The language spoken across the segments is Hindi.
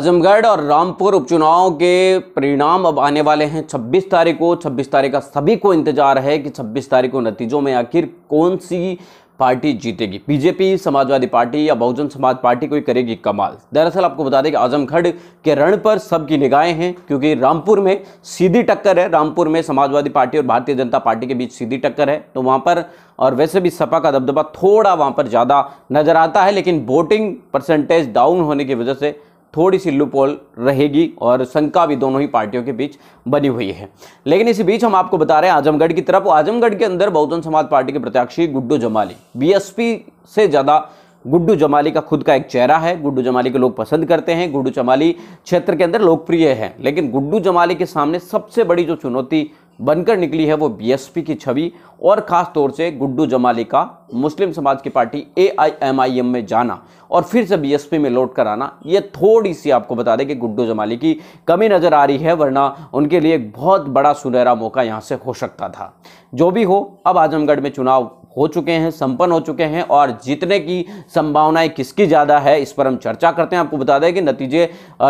आजमगढ़ और रामपुर उपचुनाव के परिणाम अब आने वाले हैं 26 तारीख को 26 तारीख का सभी को इंतजार है कि 26 तारीख को नतीजों में आखिर कौन सी पार्टी जीतेगी बीजेपी समाजवादी पार्टी या बहुजन समाज पार्टी कोई करेगी कमाल दरअसल आपको बता दें कि आजमगढ़ के रण पर सबकी निगाहें हैं क्योंकि रामपुर में सीधी टक्कर है रामपुर में समाजवादी पार्टी और भारतीय जनता पार्टी के बीच सीधी टक्कर है तो वहाँ पर और वैसे भी सपा का दबदबा थोड़ा वहाँ पर ज़्यादा नज़र आता है लेकिन वोटिंग परसेंटेज डाउन होने की वजह से थोड़ी सी लुपोल रहेगी और शंका भी दोनों ही पार्टियों के बीच बनी हुई है लेकिन इसी बीच हम आपको बता रहे हैं आजमगढ़ की तरफ आजमगढ़ के अंदर बहुजन समाज पार्टी के प्रत्याशी गुड्डू जमाली बीएसपी से ज़्यादा गुड्डू जमाली का खुद का एक चेहरा है गुड्डू जमाली को लोग पसंद करते हैं गुड्डू जमाली क्षेत्र के अंदर लोकप्रिय है लेकिन गुड्डू जमाली के सामने सबसे बड़ी जो चुनौती बनकर निकली है वो बीएसपी की छवि और ख़ास तौर से गुड्डू जमाली का मुस्लिम समाज की पार्टी एआईएमआईएम में जाना और फिर से बीएसपी में लौट कर आना ये थोड़ी सी आपको बता दें कि गुड्डू जमाली की कमी नज़र आ रही है वरना उनके लिए एक बहुत बड़ा सुनहरा मौका यहाँ से हो सकता था जो भी हो अब आजमगढ़ में चुनाव हो चुके हैं संपन्न हो चुके हैं और जीतने की संभावनाएं किसकी ज़्यादा है इस पर हम चर्चा करते हैं आपको बता दें कि नतीजे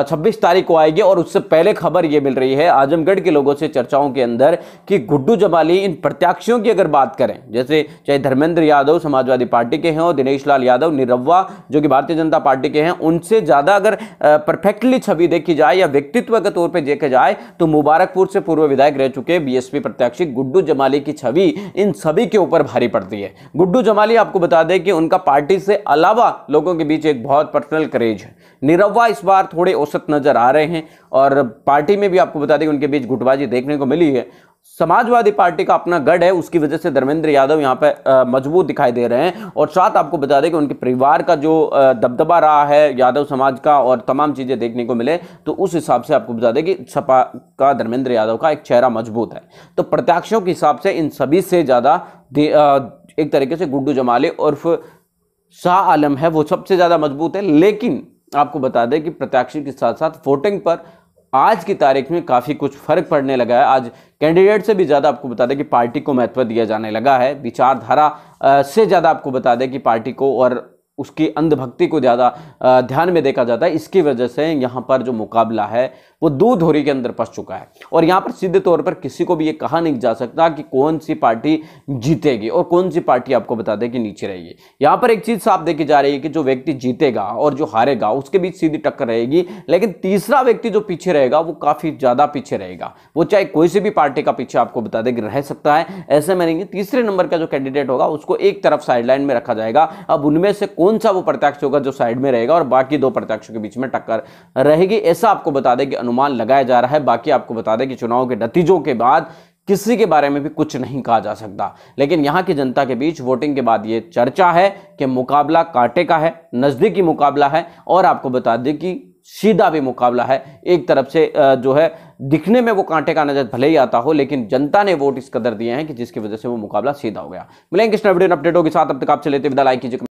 26 तारीख को आएंगे और उससे पहले खबर ये मिल रही है आजमगढ़ के लोगों से चर्चाओं के अंदर कि गुड्डू जमाली इन प्रत्याशियों की अगर बात करें जैसे चाहे धर्मेंद्र यादव समाजवादी पार्टी के हैं और दिनेश लाल यादव निरव्वा जो कि भारतीय जनता पार्टी के हैं उनसे ज़्यादा अगर परफेक्टली छवि देखी जाए या व्यक्तित्व के तौर पर देखा जाए तो मुबारकपुर से पूर्व विधायक रह चुके बीएसपी प्रत्याशी गुड्डू जमाली की छवि इन सभी के ऊपर भारी पड़ती दी है गुड्डू जमाली आपको बता दें कि उनका पार्टी से अलावा लोगों के बीच एक बहुत पर्सनल क्रेज है निरवा इस बार थोड़े औसत नज़र आ रहे हैं और पार्टी में भी आपको बता दें कि उनके बीच गुटबाजी देखने को मिली है समाजवादी पार्टी का अपना गढ़ है उसकी वजह से धर्मेंद्र यादव यहाँ पर मजबूत दिखाई दे रहे हैं और साथ आपको बता दें कि उनके परिवार का जो दबदबा रहा है यादव समाज का और तमाम चीज़ें देखने को मिले तो उस हिसाब से आपको बता दें कि सपा का धर्मेंद्र यादव का एक चेहरा मजबूत है तो प्रत्याशियों के हिसाब से इन सभी से ज़्यादा एक तरीके से गुड्डू जमाले उर्फ शाह आलम है वो सबसे ज़्यादा मजबूत है लेकिन आपको बता दें कि प्रत्याशी के साथ साथ वोटिंग पर आज की तारीख में काफ़ी कुछ फर्क पड़ने लगा है आज कैंडिडेट से भी ज़्यादा आपको बता दें कि पार्टी को महत्व दिया जाने लगा है विचारधारा से ज़्यादा आपको बता दें कि पार्टी को और उसकी अंधभक्ति को ज़्यादा ध्यान में देखा जाता है इसकी वजह से यहाँ पर जो मुकाबला है वो दो धोरी के अंदर फंस चुका है और यहाँ पर सीधे तौर पर किसी को भी ये कहा नहीं जा सकता कि कौन सी पार्टी जीतेगी और कौन सी पार्टी आपको बता दें कि नीचे रहेगी यहाँ पर एक चीज़ साफ देखी जा रही है कि जो व्यक्ति जीतेगा और जो हारेगा उसके बीच सीधी टक्कर रहेगी लेकिन तीसरा व्यक्ति जो पीछे रहेगा वो काफ़ी ज़्यादा पीछे रहेगा वो चाहे कोई सी भी पार्टी का पीछे आपको बता दें कि रह सकता है ऐसे नहीं तीसरे नंबर का जो कैंडिडेट होगा उसको एक तरफ साइडलाइन में रखा जाएगा अब उनमें से कौन कौन सा वो प्रत्यक्ष होगा जो साइड में रहेगा और बाकी दो प्रत्यक्षों के बीच में टक्कर रहेगी ऐसा आपको बता दें कि अनुमान लगाया जा रहा है बाकी आपको बता दें कि चुनाव के नतीजों के बाद किसी के बारे में भी कुछ नहीं कहा जा सकता लेकिन यहां की जनता के बीच वोटिंग के बाद ये चर्चा है कि मुकाबला कांटे का है नज़दीकी मुकाबला है और आपको बता दें कि सीधा भी मुकाबला है एक तरफ से जो है दिखने में वो कांटे का नजर भले ही आता हो लेकिन जनता ने वोट इस कदर दिए हैं कि जिसकी वजह से वो मुकाबला सीधा हो गया मिलेंगे अपडेटों के साथ अब तक आपसे लेते विदा लाइक कीजिए